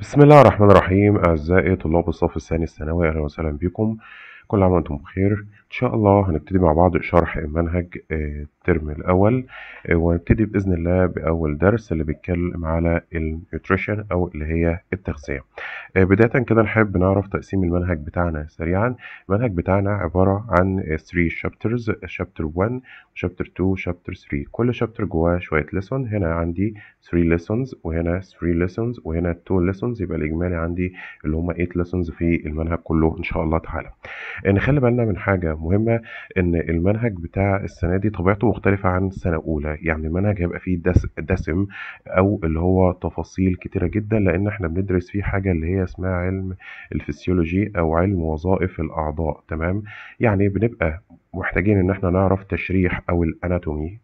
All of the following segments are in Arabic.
بسم الله الرحمن الرحيم أعزائي طلاب الصف الثاني الثانوي أهلا وسهلا بكم كل عام وأنتم بخير إن شاء الله هنبتدي مع بعض شرح منهج آه، الترم الأول آه، وهنبتدي بإذن الله بأول درس اللي بيتكلم على النيوتريشن أو اللي هي التغذية آه، بداية كده نحب نعرف تقسيم المنهج بتاعنا سريعا المنهج بتاعنا عبارة عن 3 شابترز شابتر 1 شابتر 2 شابتر 3 كل شابتر جواه شوية ليسون هنا عندي 3 ليسونز وهنا 3 ليسونز وهنا 2 ليسونز يبقى الإجمالي عندي اللي هما 8 ليسونز في المنهج كله إن شاء الله تعالى نخلي بالنا من حاجة المهمة ان المنهج بتاع السنه دي طبيعته مختلفه عن السنه الاولى يعني المنهج هيبقى فيه دس دسم او اللي هو تفاصيل كتيره جدا لان احنا بندرس فيه حاجه اللي هي اسمها علم الفسيولوجي او علم وظائف الاعضاء تمام يعني بنبقى محتاجين ان احنا نعرف تشريح او الاناتومي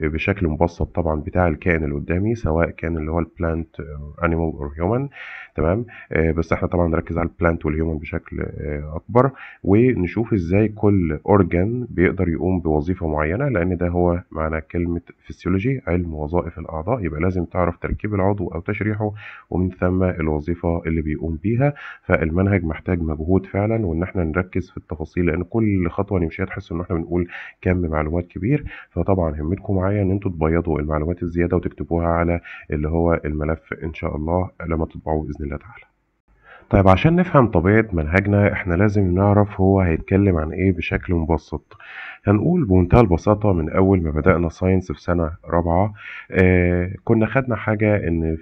بشكل مبسط طبعا بتاع الكائن اللي قدامي سواء كان اللي هو البلانت انيمال اور هيومن تمام آه، بس احنا طبعا نركز على البلانت والهيومن بشكل آه، اكبر ونشوف ازاي كل اورجان بيقدر يقوم بوظيفه معينه لان ده هو معنى كلمه فيسيولوجي علم وظائف الاعضاء يبقى لازم تعرف تركيب العضو او تشريحه ومن ثم الوظيفه اللي بيقوم بيها فالمنهج محتاج مجهود فعلا وان احنا نركز في التفاصيل لان كل خطوه نمشيها تحس ان احنا بنقول كم معلومات كبير فطبعا همتكم معايا ان انتوا تبيضوا المعلومات الزياده وتكتبوها على اللي هو الملف ان شاء الله لما تطبعوه باذن الله تعالى طيب عشان نفهم طبيعة منهجنا احنا لازم نعرف هو هيتكلم عن ايه بشكل مبسط هنقول بمنتهى البساطة من أول ما بدأنا ساينس في سنة رابعة آه كنا خدنا حاجة إن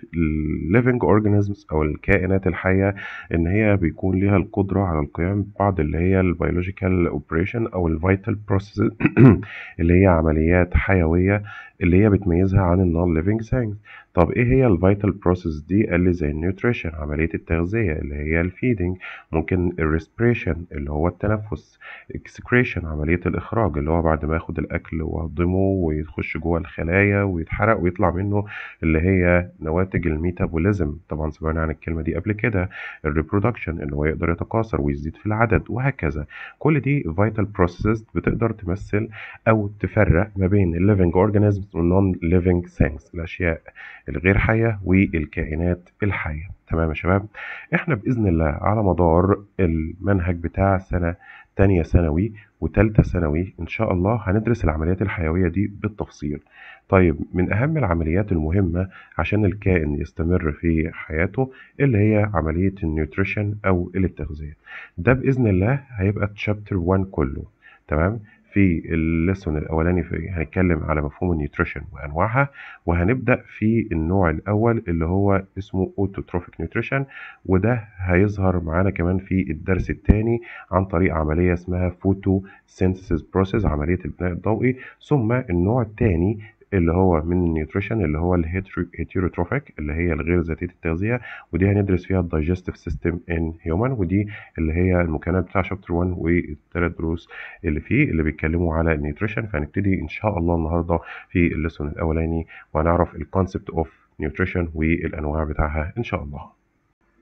living organisms أو الكائنات الحية إن هي بيكون ليها القدرة على القيام ببعض اللي هي البيولوجيكال أوبريشن أو الفيتال بروسيس اللي هي عمليات حيوية اللي هي بتميزها عن النون ليفنج ثينجز طب ايه هي الفيتال بروسيس دي قال لي زي النيوتريشن عملية التغذية اللي هي الفيدنج ممكن الريسبريشن اللي هو التنفس اكسكريشن عملية الإخراج اللي هو بعد ما ياخد الأكل وهضمه ويخش جوه الخلايا ويتحرق ويطلع منه اللي هي نواتج الميتابوليزم طبعا سمعنا عن الكلمة دي قبل كده الريبرودكشن اللي هو يقدر يتكاثر ويزيد في العدد وهكذا كل دي فيتال بروسيس بتقدر تمثل أو تفرق ما بين الليفنج اورجانيزمز والنون ليفنج ثينجز الأشياء الغير حية والكائنات الحية تمام يا شباب احنا بإذن الله على مدار المنهج بتاع سنة تانية ثانوي وتالتة ثانوي إن شاء الله هندرس العمليات الحيوية دي بالتفصيل طيب من أهم العمليات المهمة عشان الكائن يستمر في حياته اللي هي عملية النيوتريشن أو التغذية ده بإذن الله هيبقى تشابتر 1 كله تمام في الليسون الاولاني في هنتكلم على مفهوم النيوتريشن وانواعها وهنبدا في النوع الاول اللي هو اسمه اوتوتروفيك نيوتريشن وده هيظهر معانا كمان في الدرس الثاني عن طريق عمليه اسمها فوتو سينثيسيس بروسيس عمليه البناء الضوئي ثم النوع الثاني اللي هو من النيوتريشن اللي هو الهيتيروتروفيك اللي هي الغير ذاتيه التغذيه ودي هندرس فيها الدايجستيف سيستم ان هيومن ودي اللي هي المكونات بتاع شابتر 1 والثلاث دروس اللي فيه اللي بيتكلموا على النيوتريشن فهنبتدي ان شاء الله النهارده في الليسون الاولاني وهنعرف الكونسبت اوف نيوتريشن والانواع بتاعها ان شاء الله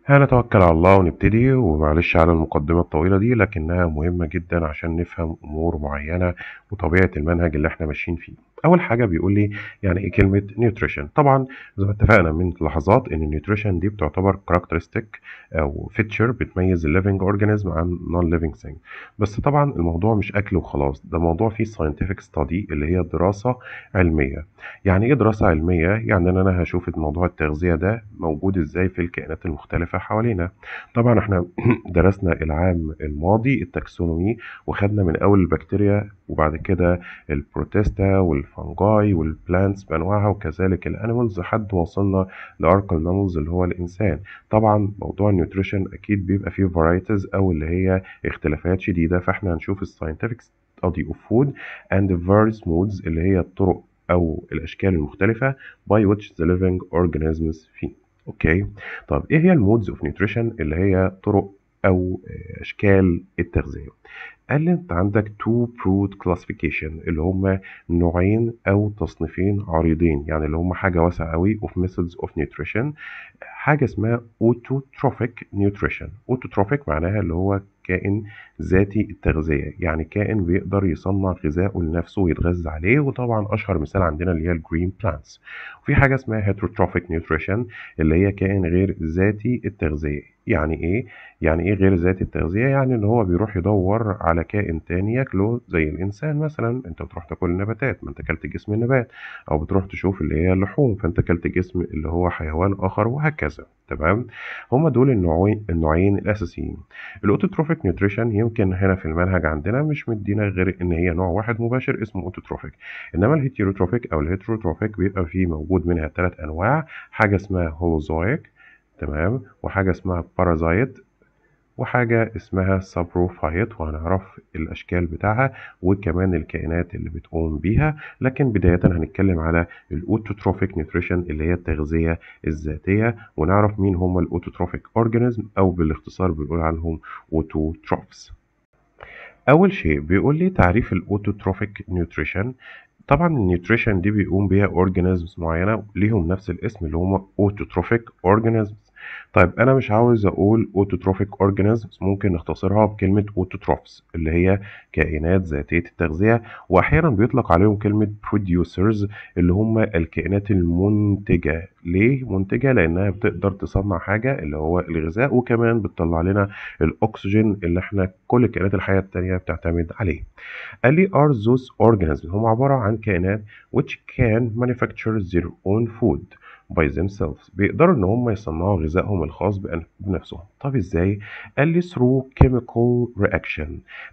هنتوكل على الله ونبتدي ومعلش على المقدمة الطويلة دي لكنها مهمة جدا عشان نفهم أمور معينة وطبيعة المنهج اللي احنا ماشيين فيه اول حاجه بيقول لي يعني ايه كلمه نيوتريشن طبعا زي ما اتفقنا من لحظات ان النيوتريشن دي بتعتبر كاركترستيك او فيتشر بتميز الليفنج اورجانيزم عن نون ليفنج ثينج بس طبعا الموضوع مش اكل وخلاص ده موضوع فيه ساينتفك ستادي اللي هي دراسه علميه يعني ايه دراسه علميه يعني ان انا هشوف موضوع التغذيه ده موجود ازاي في الكائنات المختلفه حوالينا طبعا احنا درسنا العام الماضي التاكسونومي وخدنا من اول البكتيريا وبعد كده البروتيستا وال الفنجاي والبلانتس بأنواعها وكذلك الأنيمالز لحد وصلنا لارك الماموز اللي هو الإنسان طبعا موضوع النيوتريشن أكيد بيبقى فيه فرايتيز أو اللي هي اختلافات شديدة فإحنا هنشوف الساينتفك ستادي اوف فود اند فيرس مودز اللي هي الطرق أو الأشكال المختلفة باي ويتش ذا ليفنج اورجانيزمز فيه اوكي طب ايه هي المودز اوف نيوتريشن اللي هي طرق او آه، اشكال التغذيه قال لي انت عندك تو برود كلاسيفيكيشن اللي هما نوعين او تصنيفين عريضين يعني اللي هما حاجه واسعه قوي اوف ميثودز اوف نيوتريشن حاجه اسمها اوتوتروفيك نيوتريشن اوتوتروفيك معناها اللي هو كائن ذاتي التغذية يعني كائن بيقدر يصنع غذائه لنفسه ويتغذى عليه وطبعا أشهر مثال عندنا اللي هي الجرين بلانتس وفي حاجة اسمها هيتروتروفيك نيوتريشن اللي هي كائن غير ذاتي التغذية يعني ايه؟ يعني ايه غير ذاتي التغذية؟ يعني ان هو بيروح يدور على كائن تاني ياكله زي الانسان مثلا انت بتروح تاكل النباتات ما انت اكلت جسم النبات او بتروح تشوف اللي هي اللحوم فانت اكلت جسم اللي هو حيوان اخر وهكذا تمام هما دول النوعين النوعين الاساسيين الاوتوتروفيك نيوتريشن يمكن هنا في المنهج عندنا مش مدينا غير ان هي نوع واحد مباشر اسمه اوتوتروفيك انما الهيتيروتروفيك او الهيتروتروفيك بيبقى فيه موجود منها ثلاث انواع حاجه اسمها هولوزويك تمام وحاجه اسمها بارازايت وحاجة اسمها سبروفايت وهنعرف الأشكال بتاعها وكمان الكائنات اللي بتقوم بيها لكن بداية هنتكلم على الأوتوتروفيك نيوتريشن اللي هي التغذية الذاتية ونعرف مين هم الأوتوتروفيك أورجانيزم أو بالاختصار بنقول عنهم أوتوتروفز أول شيء بيقول لي تعريف الأوتوتروفيك نيوتريشن طبعا النيوتريشن دي بيقوم بيها اورجانيزمز معينه ليهم نفس الاسم اللي هم اوتوتروفيك اورجانيزمز طيب انا مش عاوز اقول اوتوتروفيك اورجانيزمز ممكن نختصرها بكلمه اوتوتروفز اللي هي كائنات ذاتيه التغذيه واحيانا بيطلق عليهم كلمه بروديوسرز اللي هم الكائنات المنتجه ليه منتجه لانها بتقدر تصنع حاجه اللي هو الغذاء وكمان بتطلع لنا الاكسجين اللي احنا كل الكائنات الحيه التانيه بتعتمد عليه قال لي are اورجانيزمز هم عباره عن كائنات which can manufacture their own food باي themselves بيقدروا ان هم يصنعوا غذائهم الخاص بنفسهم طب ازاي قال لي through chemical reaction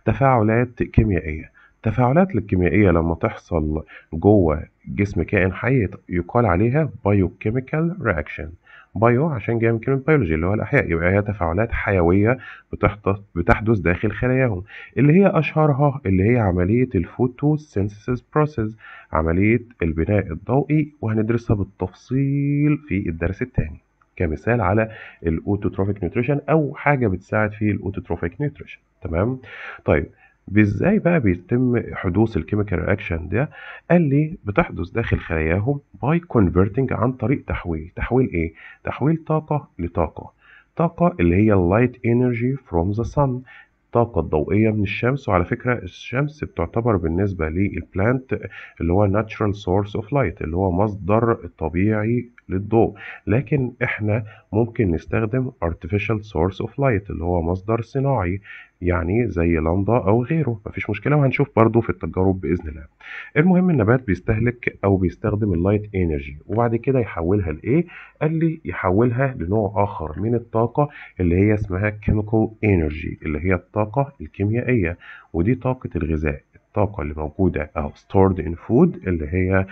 تفاعلات كيميائيه التفاعلات الكيميائية لما تحصل جوه جسم كائن حي يقال عليها biochemical reaction بايو عشان جاي من كلمه بيولوجي اللي هو الاحياء يبقى هي تفاعلات حيويه بتحدث داخل خلاياهم اللي هي اشهرها اللي هي عمليه الفوتوسينثيسيس بروسيس عمليه البناء الضوئي وهندرسها بالتفصيل في الدرس الثاني كمثال على الاوتوتروفيك نيوتريشن او حاجه بتساعد في الاوتوتروفيك نيوتريشن تمام طيب بإزاي بقى بيتم حدوث الكيميكال رياكشن ده قال لي بتحدث داخل خلاياهم باي كونفرتنج عن طريق تحويل تحويل ايه تحويل طاقة لطاقة طاقة اللي هي اللايت انرجي فروم ذا sun الطاقة الضوئية من الشمس وعلى فكرة الشمس بتعتبر بالنسبة للبلانت اللي هو natural source of light اللي هو مصدر طبيعي للضوء لكن احنا ممكن نستخدم artificial source of light اللي هو مصدر صناعي يعني زي لندا او غيره مفيش مشكله وهنشوف برضو في التجارب باذن الله المهم النبات بيستهلك او بيستخدم اللايت انرجي وبعد كده يحولها لايه قال لي يحولها لنوع اخر من الطاقه اللي هي اسمها كيميكال انرجي اللي هي الطاقه الكيميائيه ودي طاقه الغذاء الطاقة اللي موجودة أو stored in food اللي هي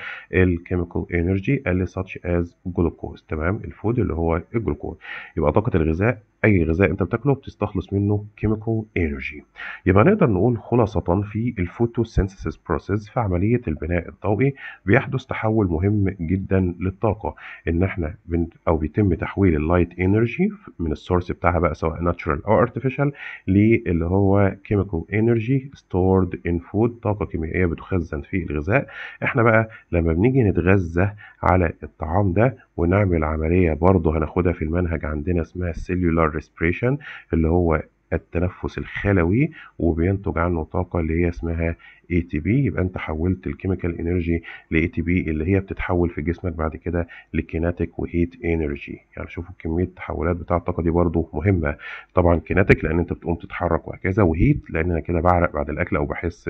الكيميكال energy اللي such as glucose تمام الفود اللي هو الجلوكوز يبقى طاقة الغذاء اي غذاء انت بتاكله بتستخلص منه كيميكال انرجي يبقى نقدر نقول خلاصه في الفوتوسينثيسيس بروسيس في عمليه البناء الضوئي بيحدث تحول مهم جدا للطاقه ان احنا بن او بيتم تحويل اللايت انرجي من السورس بتاعها بقى سواء ناتشرال او ارتفيشال للي هو كيميكال انرجي ستورد ان فود طاقه كيميائيه بتخزن في الغذاء احنا بقى لما بنيجي نتغذى على الطعام ده ونعمل عملية برضه هناخدها في المنهج عندنا اسمها cellular respiration اللي هو التنفس الخلوي وبينتج عنه طاقة اللي هي اسمها اي تي بي يبقى انت حولت الكيميكال انرجي لاي تي بي اللي هي بتتحول في جسمك بعد كده لكيناتيك وهيت انرجي يعني شوفوا كميه التحولات بتاع الطاقه دي برده مهمه طبعا كيناتيك لان انت بتقوم تتحرك وهكذا وهيت لان انا كده بعرق بعد الاكل او بحس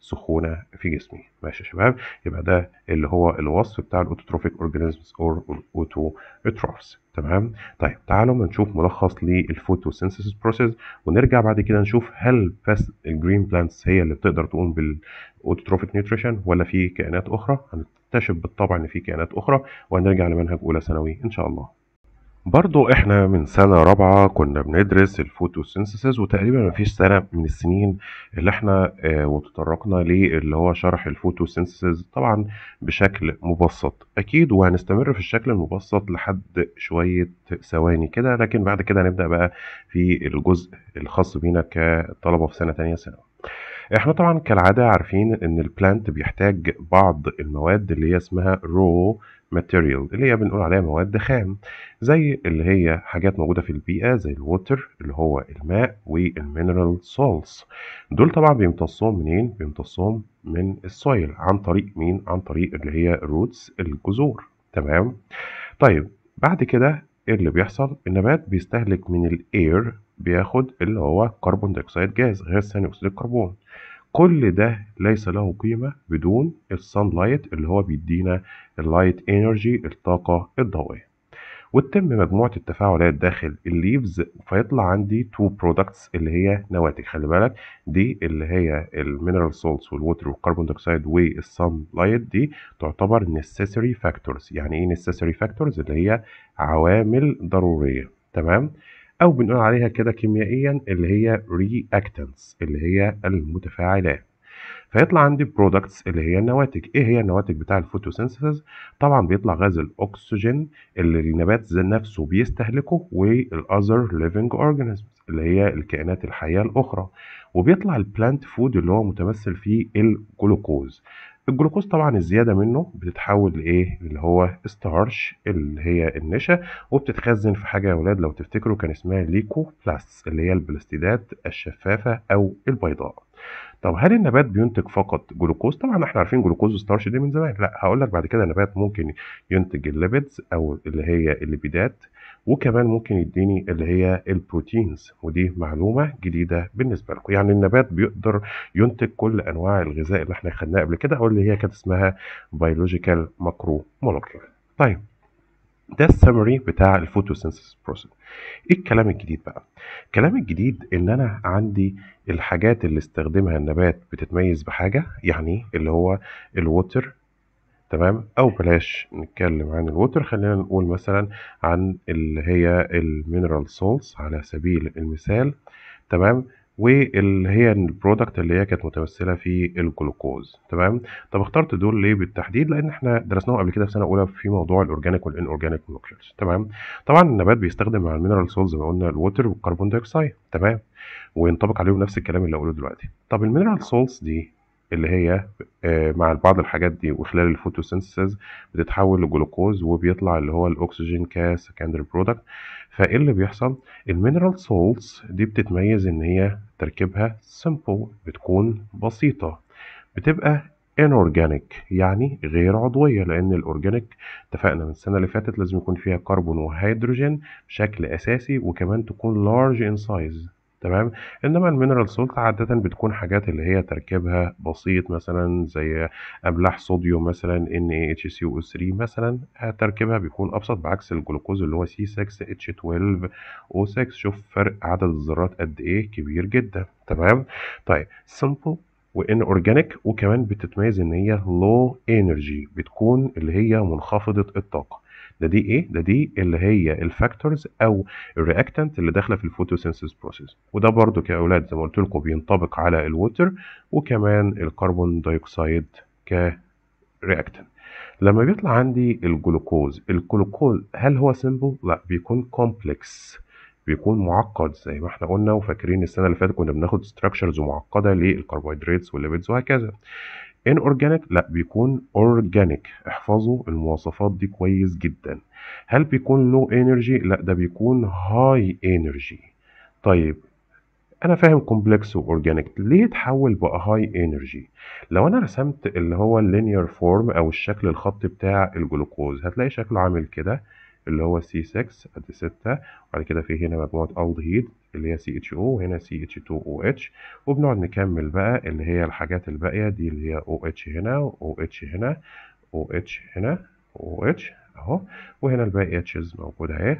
بسخونه في جسمي ماشي يا شباب يبقى ده اللي هو الوصف بتاع الاوتوتروفيك اورجانيزمز اور اوتوتروفز تمام طيب تعالوا ما نشوف ملخص للفوتوسينثيسيس بروسيس ونرجع بعد كده نشوف هل بس الجرين بلانتس هي اللي بتقدر تقوم بالاوتوتروفيك نيوتريشن ولا في كائنات اخرى هنكتشف بالطبع ان في كائنات اخرى وهنرجع لمنهج اولى ثانوي ان شاء الله برضو احنا من سنة رابعة كنا بندرس الفوتوسينثيسيس وتقريبا ما فيش سنة من السنين اللي احنا اه وتطرقنا ليه اللي هو شرح الفوتوسينثيسيس طبعا بشكل مبسط اكيد وهنستمر في الشكل المبسط لحد شوية ثواني كده لكن بعد كده هنبدأ بقى في الجزء الخاص بينا كطلبة في سنة ثانيه ثانوي احنا طبعا كالعاده عارفين ان البلانت بيحتاج بعض المواد اللي هي اسمها رو ماتيريال اللي هي بنقول عليها مواد خام زي اللي هي حاجات موجودة في البيئة زي الووتر اللي هو الماء والمينرال سولز دول طبعا بيمتصهم منين؟ بيمتصهم من السويل عن طريق مين؟ عن طريق اللي هي روتس الجذور تمام؟ طيب بعد كده إيه اللي بيحصل النبات بيستهلك من الاير بياخد اللي هو كربون دايوكسيد جاز غاز ثاني أكسيد الكربون كل ده ليس له قيمة بدون الصن لايت اللي هو بيدينا اللايت انرجي الطاقة الضوئية وتتم مجموعة التفاعلات داخل الليفز فيطلع عندي تو برودكتس اللي هي نواتج خلي بالك دي اللي هي المينرال سولتس والوتر والكربون دايوكسيد والصن لايت دي تعتبر نيسيسري فاكتورز يعني ايه نيسيسري فاكتورز اللي هي عوامل ضرورية تمام او بنقول عليها كده كيميائيا اللي هي رياكتنس اللي هي المتفاعلات فيطلع عندي برودكتس اللي هي النواتج ايه هي النواتج بتاع الفوتوسينثيسيس طبعا بيطلع غاز الاكسجين اللي النبات نفسه بيستهلكه والاذر ليفنج اورجانيزمز اللي هي الكائنات الحيه الاخرى وبيطلع البلانت فود اللي هو متمثل فيه الجلوكوز الجلوكوز طبعا الزياده منه بتتحول لايه اللي هو ستارش اللي هي النشا وبتتخزن في حاجه يا ولاد لو تفتكروا كان اسمها ليكو بلاس اللي هي البلاستيدات الشفافه او البيضاء طب هل النبات بينتج فقط جلوكوز طبعا احنا عارفين جلوكوز وستارش دي من زمان لا هقول لك بعد كده النبات ممكن ينتج الليبيدز او اللي هي الليبيدات وكمان ممكن يديني اللي هي البروتينز ودي معلومة جديدة بالنسبة لكم يعني النبات بيقدر ينتج كل أنواع الغذاء اللي احنا خدناه قبل كده أو اللي هي كانت اسمها بيولوجيكال ماكرو مولوكيول طيب ده السمري بتاع الفوتوسينثيسيس بروسيس ايه الكلام الجديد بقى الكلام الجديد ان انا عندي الحاجات اللي استخدمها النبات بتتميز بحاجه يعني اللي هو الووتر تمام او بلاش نتكلم عن الووتر خلينا نقول مثلا عن اللي هي المينرال سولز على سبيل المثال تمام واللي هي البرودكت اللي هي كانت متمثله في الجلوكوز تمام طب اخترت دول ليه بالتحديد لان احنا درسناهم قبل كده في سنه اولى في موضوع الاورجانيك والان اورجانيك مولكيولز تمام طبعا النبات بيستخدم مع المينرال سولز زي ما قلنا الووتر والكربون دايوكسيد تمام وينطبق عليهم نفس الكلام اللي هقوله دلوقتي طب المينرال سولز دي اللي هي آه، مع بعض الحاجات دي وخلال الفوتوسينثيسز بتتحول لجلوكوز وبيطلع اللي هو الاكسجين كسكندري برودكت فايه اللي بيحصل المينرال سولتس دي بتتميز ان هي تركيبها سمبل بتكون بسيطه بتبقى انورجانيك يعني غير عضويه لان الاورجانيك اتفقنا من السنه اللي فاتت لازم يكون فيها كربون وهيدروجين بشكل اساسي وكمان تكون لارج ان سايز تمام؟ إنما المينرال سولت عادة بتكون حاجات اللي هي تركيبها بسيط مثلًا زي أملاح صوديوم مثلًا NaHCO3 مثلًا آه، تركيبها بيكون أبسط بعكس الجلوكوز اللي هو C6H12O6 شوف فرق عدد الذرات قد إيه كبير جدا تمام؟ طيب سمبل وان اورجانيك وكمان بتتميز ان هي لو انرجي بتكون اللي هي منخفضه الطاقه ده دي ايه ده دي اللي هي الفاكتورز او الرياكتنت اللي داخله في الفوتوسينثيس بروسيس وده برضو يا اولاد زي ما قلت لكم بينطبق على الووتر وكمان الكربون دايوكسيد كرياكتنت لما بيطلع عندي الجلوكوز الجلوكوز هل هو سيمبل لا بيكون كومبلكس بيكون معقد زي ما احنا قلنا وفاكرين السنه اللي فاتت كنا بناخد ستراكشرز معقده للكربوهيدرات والليبيدز وهكذا ان اورجانيك لا بيكون اورجانيك احفظوا المواصفات دي كويس جدا هل بيكون لو انرجي لا ده بيكون هاي انرجي طيب انا فاهم كومبلكس اورجانيك ليه اتحول بقى هاي انرجي لو انا رسمت اللي هو اللينير فورم او الشكل الخط بتاع الجلوكوز هتلاقي شكله عامل كده اللي هو سي 6 ادي 6 وبعد كده في هنا مجموعه الدهيد اللي هي CH اتش او هنا 2 OH وبنقعد نكمل بقى اللي هي الحاجات الباقيه دي اللي هي OH هنا OH هنا OH هنا OH اهو وهنا الباقي اتشز موجوده اهي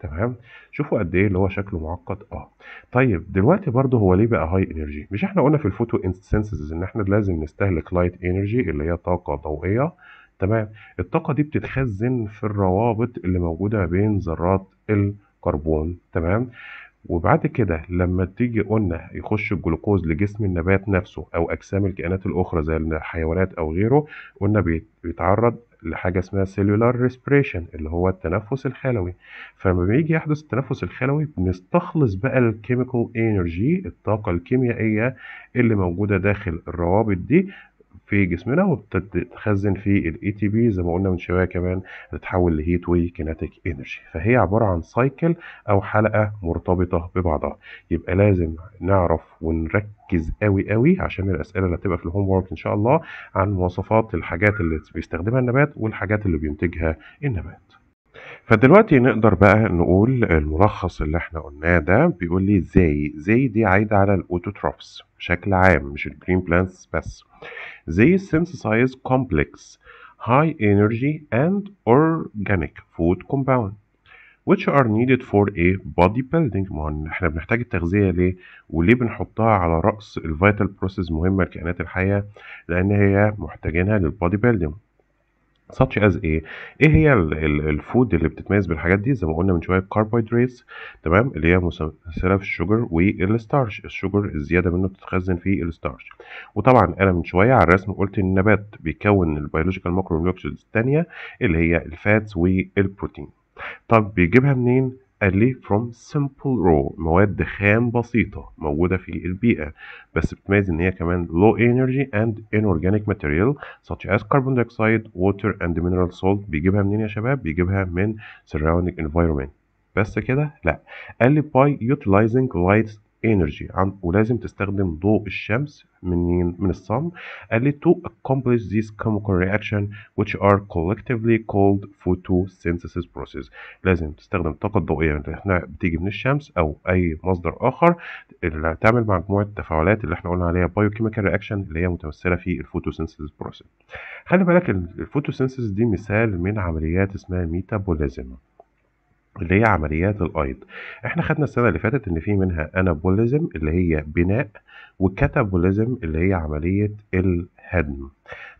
تمام شوفوا قد ايه اللي هو شكله معقد اه طيب دلوقتي برضه هو ليه بقى هاي انرجي مش احنا قلنا في الفوتو سينسيس ان احنا لازم نستهلك لايت انرجي اللي هي طاقه ضوئيه تمام الطاقه دي بتتخزن في الروابط اللي موجوده بين ذرات الكربون تمام وبعد كده لما تيجي قلنا يخش الجلوكوز لجسم النبات نفسه أو أجسام الكائنات الأخرى زي الحيوانات أو غيره قلنا بيتعرض لحاجة اسمها cellular respiration اللي هو التنفس الخلوي فلما بيجي يحدث التنفس الخلوي بنستخلص بقى الكيميكال انرجي الطاقة الكيميائية اللي موجودة داخل الروابط دي في جسمنا وبتتخزن في الاي تي e بي زي ما قلنا من شويه كمان بتتحول لهيت Kinetic انرجي فهي عباره عن سايكل او حلقه مرتبطه ببعضها يبقى لازم نعرف ونركز قوي قوي عشان الاسئله اللي هتبقى في الهوم وورك ان شاء الله عن مواصفات الحاجات اللي بيستخدمها النبات والحاجات اللي بينتجها النبات فدلوقتي نقدر بقى نقول الملخص اللي احنا قلناه ده بيقول لي زي زي دي عايدة على الاوتوتروفس بشكل عام مش الجرين بلانتس بس زي synthesize complex high energy and organic food compound which are needed for a body building ما احنا بنحتاج التغذية ليه وليه بنحطها على رأس الفيتال بروسيس مهمة لكائنات الحية لأن هي محتاجينها للبودي بيلدينج such as ايه؟ ايه هي الفود اللي بتتميز بالحاجات دي؟ زي ما قلنا من شويه الكربوهيدرات تمام اللي هي مسلسله في الشوجر والستارش، الشوجر الزياده منه بتتخزن في الستارش. وطبعا انا من شويه على الرسم قلت ان النبات بيكون البيولوجيكال ماكرونيوترينز الثانيه اللي هي الفاتس والبروتين. طب بيجيبها منين؟ لي from simple raw مواد خام بسيطة موجودة في البيئة بس بتميز إن هي كمان low energy and inorganic material such as carbon dioxide, water and mineral salt بيجيبها منين يا شباب؟ بيجيبها من surrounding environment بس كده؟ لأ قال لي by utilizing light energy ولازم تستخدم ضوء الشمس منين من الصن قال لي to accomplish كيميكال chemical reaction which are collectively called photosynthesis process لازم تستخدم الطاقة الضوئية اللي احنا بتيجي من الشمس أو أي مصدر آخر اللي تعمل مجموعة التفاعلات اللي احنا قلنا عليها biochemical reaction اللي هي متمثلة في الفوتوسينثيسيس بروسيس خلي بالك الفوتوسينثيسيس دي مثال من عمليات اسمها ميتابوليزم اللي هي عمليات الايض احنا خدنا السنه اللي فاتت ان في منها انابوليزم اللي هي بناء وكاتابوليزم اللي هي عمليه الهدم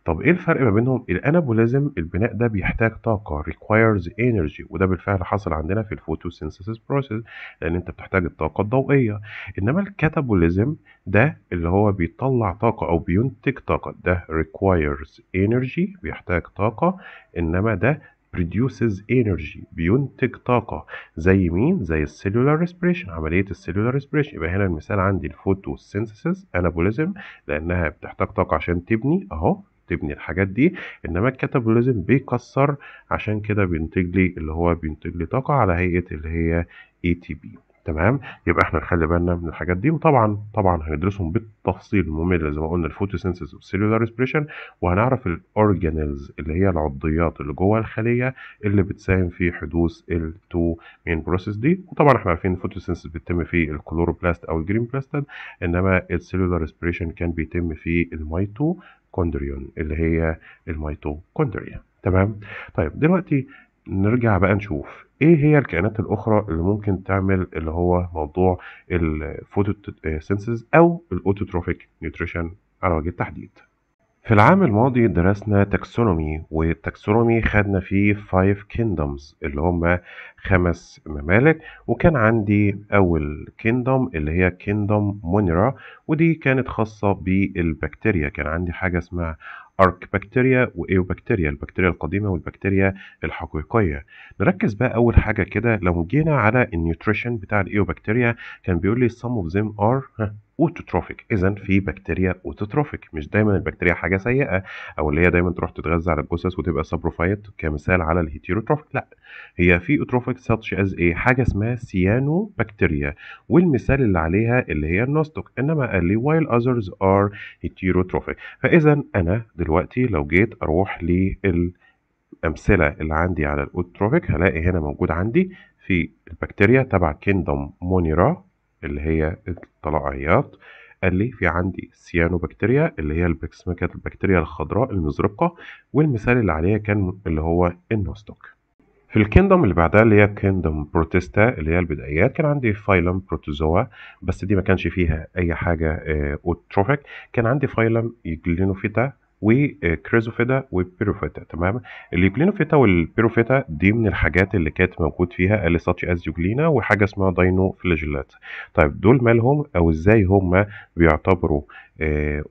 طب ايه الفرق ما بينهم الانابوليزم البناء ده بيحتاج طاقه requires energy وده بالفعل حصل عندنا في الفوتوسينثيسيس بروسيس لان انت بتحتاج الطاقه الضوئيه انما الكاتابوليزم ده اللي هو بيطلع طاقه او بينتج طاقه ده requires energy بيحتاج طاقه انما ده produces energy بينتج طاقة زي مين؟ زي السيلولار ريسبريشن عملية السيلولار ريسبريشن يبقى هنا المثال عندي الفوتوسينثيسيس انابوليزم لأنها بتحتاج طاقة عشان تبني أهو تبني الحاجات دي انما الكاتابوليزم بيكسر عشان كده بينتج لي اللي هو بينتج لي طاقه على هيئه اللي هي اي تي بي تمام يبقى احنا نخلي بالنا من الحاجات دي وطبعا طبعا هندرسهم بالتفصيل الممل زي ما قلنا الفوتوسينثيز والسيلولار ريسبريشن وهنعرف الاورجانيلز اللي هي العضيات اللي جوه الخليه اللي بتساهم في حدوث التو مين بروسيس دي وطبعا احنا عارفين الفوتوسينثيز بتتم في الكلوروبلاست او الجرين بلاستد انما السيلولار ريسبريشن كان بيتم في الميتوكوندريون اللي هي الميتوكوندريا تمام طيب دلوقتي نرجع بقى نشوف ايه هي الكائنات الاخرى اللي ممكن تعمل اللي هو موضوع الفوتو سينسز آه، او الاوتوتروفيك نيوتريشن على وجه التحديد في العام الماضي درسنا تاكسونومي والتاكسونومي خدنا فيه فايف كيندومز اللي هم خمس ممالك وكان عندي اول كيندوم اللي هي كيندوم مونيرا ودي كانت خاصة بالبكتيريا كان عندي حاجة اسمها ارك بكتيريا وايو بكتيريا البكتيريا القديمه والبكتيريا الحقيقيه نركز بقى اول حاجه كده لو جينا على النيوتريشن بتاع الايو بكتيريا كان بيقول لي some of them are اوتوتروفيك اذا في بكتيريا اوتوتروفيك مش دايما البكتيريا حاجه سيئه او اللي هي دايما تروح تتغذى على الجثث وتبقى سابروفايت كمثال على الهيتيروتروفيك لا هي في اوتروفيك ساتش از ايه حاجه اسمها سيانو بكتيريا والمثال اللي عليها اللي هي النوستوك انما قال لي while others are heterotrophic فاذا انا دلوقتي دلوقتي لو جيت اروح للامثله اللي عندي على الاوتروفيك هلاقي هنا موجود عندي في البكتيريا تبع كيندوم مونيرا اللي هي الطلائعيات قال لي في عندي سيانوبكتيريا اللي هي كانت البكتيريا الخضراء المزرقه والمثال اللي عليها كان اللي هو النوستوك في الكيندوم اللي بعدها اللي هي كيندوم بروتيستا اللي هي البدايات كان عندي فايلم بروتوزوا بس دي ما كانش فيها اي حاجه آه، اوتروفيك كان عندي فايلم جلينوفيتا وكريزوفيتا وبيروفيتا تمام الليبلينوفيتا والبيروفيتا دي من الحاجات اللي كانت موجود فيها اليساتي ازيوجلينا وحاجه اسمها داينو فلاجيلات طيب دول مالهم او ازاي هم بيعتبروا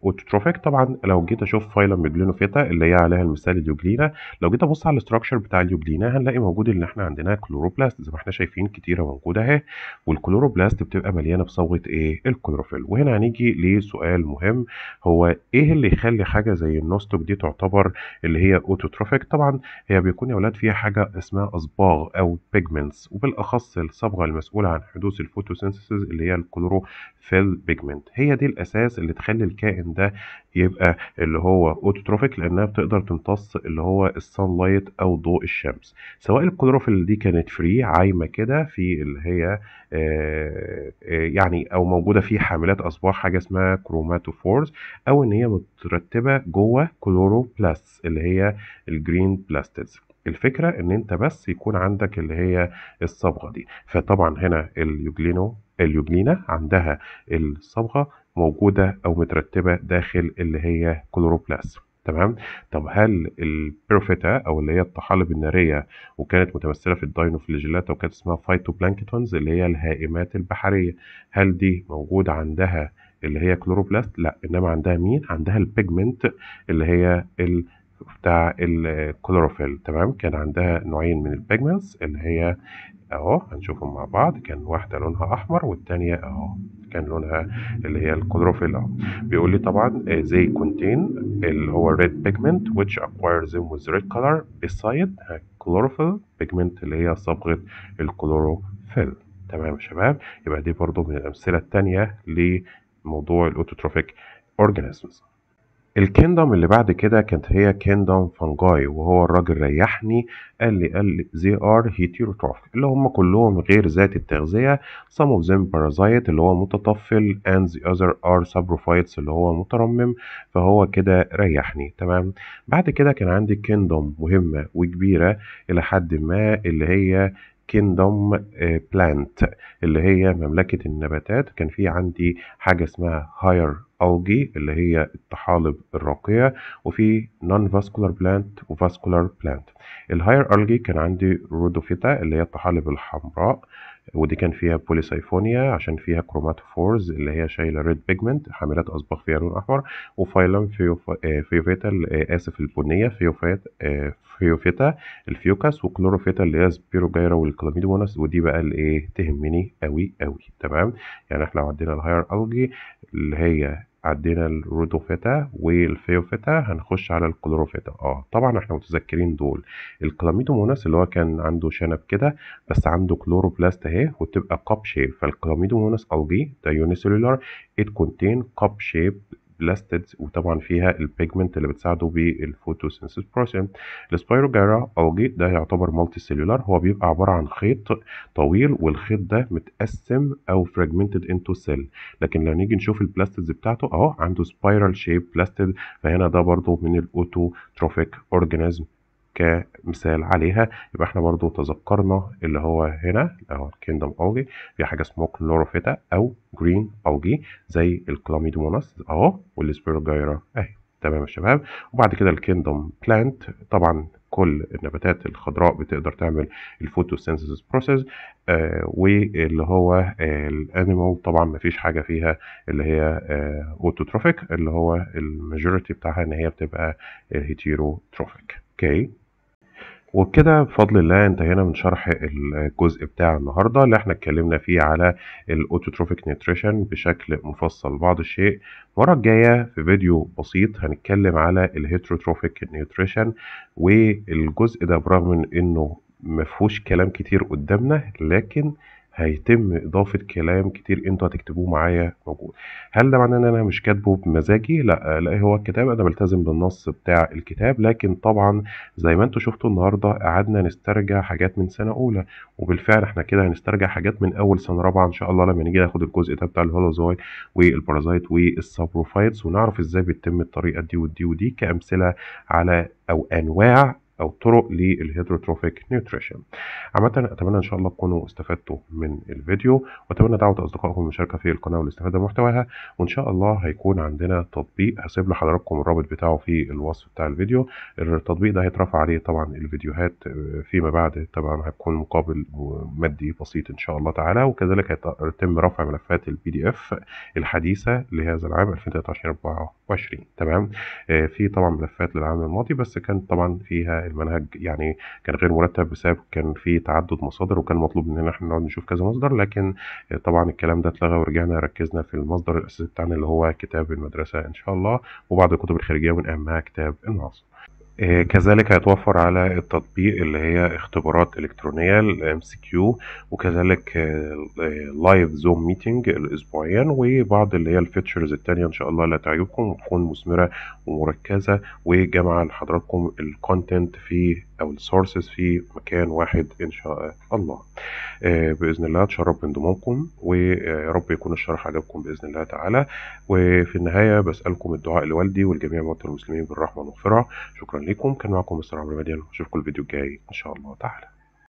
اوتوتروفيك آه، طبعا لو جيت اشوف فايلا ميجلينوفيتا اللي هي عليها المثال اليوجلينا لو جيت ابص على الاستراكشر بتاع اليوجلينا هنلاقي موجود ان احنا عندنا كلوروبلاست زي ما احنا شايفين كتيره موجوده اهي والكلوروبلاست بتبقى مليانه بصبغه ايه الكلوروفيل وهنا هنيجي لسؤال مهم هو ايه اللي يخلي حاجه زي النوستوك دي تعتبر اللي هي اوتوتروفيك طبعا هي بيكون يا ولاد فيها حاجه اسمها اصباغ او بيجمنتس وبالاخص الصبغه المسؤوله عن حدوث الفوتوسينثيسيس اللي هي الكلوروفيل بيجمنت هي دي الاساس اللي تخلي تخلي الكائن ده يبقى اللي هو اوتوتروفيك لانها بتقدر تمتص اللي هو الصن لايت او ضوء الشمس سواء الكلوروفيل دي كانت فري عايمه كده في اللي هي آه، آه، يعني او موجوده في حاملات اصباح حاجه اسمها كروماتوفورز او ان هي مترتبه جوه كلوروبلاست اللي هي الجرين بلاستيدز الفكره ان انت بس يكون عندك اللي هي الصبغه دي فطبعا هنا اليوجلينو اليوجلينا عندها الصبغه موجودة أو مترتبة داخل اللي هي كلوروبلاست تمام طب هل البروفيتا او اللي هي الطحالب الناريه وكانت متمثله في الداينوفلاجيلاتا وكانت اسمها فايتوبلانكتونز اللي هي الهائمات البحريه هل دي موجوده عندها اللي هي كلوروبلاست لا انما عندها مين عندها البيجمنت اللي هي ال بتاع الكلوروفيل تمام كان عندها نوعين من البيجمنتس اللي هي اهو هنشوفهم مع بعض كان واحده لونها احمر والتانيه اهو كان لونها اللي هي الكلوروفيلا بيقول لي طبعا آه، زي كونتين اللي هو ريد بيجمنت which acquires them with red color beside آه، chlorophyll بيجمنت اللي هي صبغة الكلوروفيل تمام يا شباب يبقى دي برضو من الأمثلة الثانيه لموضوع الأوتوتروفيك اورجانيزمز الكيندوم اللي بعد كده كانت هي كيندوم فانجاي وهو الراجل ريحني قال لي قال لي زي ار هيتيروتروف اللي هم كلهم غير ذات التغذية some of them parasite اللي هو متطفل and the other are saprophytes اللي هو مترمم فهو كده ريحني تمام بعد كده كان عندي كيندوم مهمة وكبيرة إلى حد ما اللي هي كيندوم بلانت آه، اللي هي مملكة النباتات كان في عندي حاجة اسمها هاير الجي اللي هي الطحالب الراقيه وفي نون فاسكولار بلانت وفاسكولار بلانت الهاير الجي كان عندي رودوفيتا اللي هي الطحالب الحمراء ودي كان فيها بوليسايفونيا عشان فيها كروماتوفورز اللي هي شايله ريد بيجمنت حاملات اصباغ فيها لون احمر وفايلم آه، فيوفيتا آه، اسف البنيه فيوفيتا فيوفيتا الفيوكاس وكلوروفيتا اللي هي سبيروجايرا والكلاميدوناس ودي بقى اللي إيه، تهمني قوي قوي تمام يعني احنا عندنا الهاير الجي اللي هي عدينا الرودوفيتا والفيوفيتا هنخش على الكلوروفيتا اه طبعا احنا متذكرين دول الكلاميدوموناس اللي هو كان عنده شنب كده بس عنده كلوروبلاست اهي وبتبقى كاب شيب فالكلاميدوموناس الجي ده يونيسيلولار ات كونتين كاب شيب البلاستيدز وطبعا فيها البيجمنت اللي بتساعده بالفوتوسينثيس بروسيس السبايروجيرا او جيت ده يعتبر مالتي سيلولار هو بيبقى عباره عن خيط طويل والخيط ده متقسم او فراجمنتد انتو سيل لكن لو نيجي نشوف البلاستيدز بتاعته اهو عنده سبايرال شيب بلاستيد فهنا ده برضه من الاوتوتروفيك اورجانيزم كمثال عليها يبقى احنا برضو تذكرنا اللي هو هنا اللي هو الكيندم اوجي في حاجه اسمها كلوروفيتا او جرين اوجي زي الكلاميدوموناس اهو والسبيروجايرا اهي تمام يا شباب وبعد كده الكيندم بلانت طبعا كل النباتات الخضراء بتقدر تعمل الفوتوسينثيسيس بروسيس آه واللي هو آه الانيمال طبعا ما فيش حاجه فيها اللي هي آه اوتوتروفيك اللي هو الماجوريتي بتاعها ان هي بتبقى هيتيروتروفيك اوكي okay. وبكده بفضل الله انتهينا من شرح الجزء بتاع النهارده اللي احنا اتكلمنا فيه على الاوتوتروفيك نيتريشن بشكل مفصل بعض الشيء المره الجايه في فيديو بسيط هنتكلم على الهيتروتروفيك نيتريشن والجزء ده برغم انه مفهوش كلام كتير قدامنا لكن هيتم إضافة كلام كتير انتوا هتكتبوه معايا موجود هل ده معناه إن أنا مش كاتبه بمزاجي؟ لأ لا هو الكتاب أنا بلتزم بالنص بتاع الكتاب لكن طبعا زي ما انتوا شفتوا النهاردة قعدنا نسترجع حاجات من سنة أولى وبالفعل احنا كده هنسترجع حاجات من أول سنة رابعة إن شاء الله لما نيجي ناخد الجزء ده بتاع الهولوزوي والبارازايت والسابروفايتس ونعرف إزاي بتتم الطريقة دي ودي ودي كأمثلة على أو أنواع او طرق للهيدروتروفيك نيوتريشن عامه اتمنى ان شاء الله تكونوا استفدتوا من الفيديو واتمنى دعوه اصدقائكم للمشاركه في القناه والاستفاده من محتواها وان شاء الله هيكون عندنا تطبيق هسيب لحضراتكم الرابط بتاعه في الوصف بتاع الفيديو التطبيق ده هيترفع عليه طبعا الفيديوهات آه، فيما بعد طبعا هتكون مقابل مادي بسيط ان شاء الله تعالى وكذلك هيتم رفع ملفات البي دي اف الحديثه لهذا العام 2023 24 تمام آه، في طبعا ملفات للعام الماضي بس كانت طبعا فيها المنهج يعني كان غير مرتب بسبب كان في تعدد مصادر وكان مطلوب مننا احنا نقعد نشوف كذا مصدر لكن طبعا الكلام ده اتلغى ورجعنا ركزنا في المصدر الاساسي بتاعنا اللي هو كتاب المدرسه ان شاء الله وبعض الكتب الخارجيه من اهمها كتاب المعاصر آه، كذلك هيتوفر على التطبيق اللي هي اختبارات إلكترونية الام سي كيو وكذلك لايف زوم ميتنج الأسبوعيا وبعض اللي هي الفيتشرز التانية إن شاء الله اللي هتعجبكم وتكون مثمرة ومركزة وجامعة لحضراتكم الكونتنت في أو السورسز في مكان واحد إن شاء الله آه، بإذن الله اتشرف بانضمامكم ويا رب يكون الشرح عجبكم بإذن الله تعالى وفي النهاية بسألكم الدعاء لوالدي والجميع موتى المسلمين بالرحمة والمغفرة شكرا عليكم كان معكم مستر عمرو مدينة اشوفكم الفيديو الجاي ان شاء الله تعالى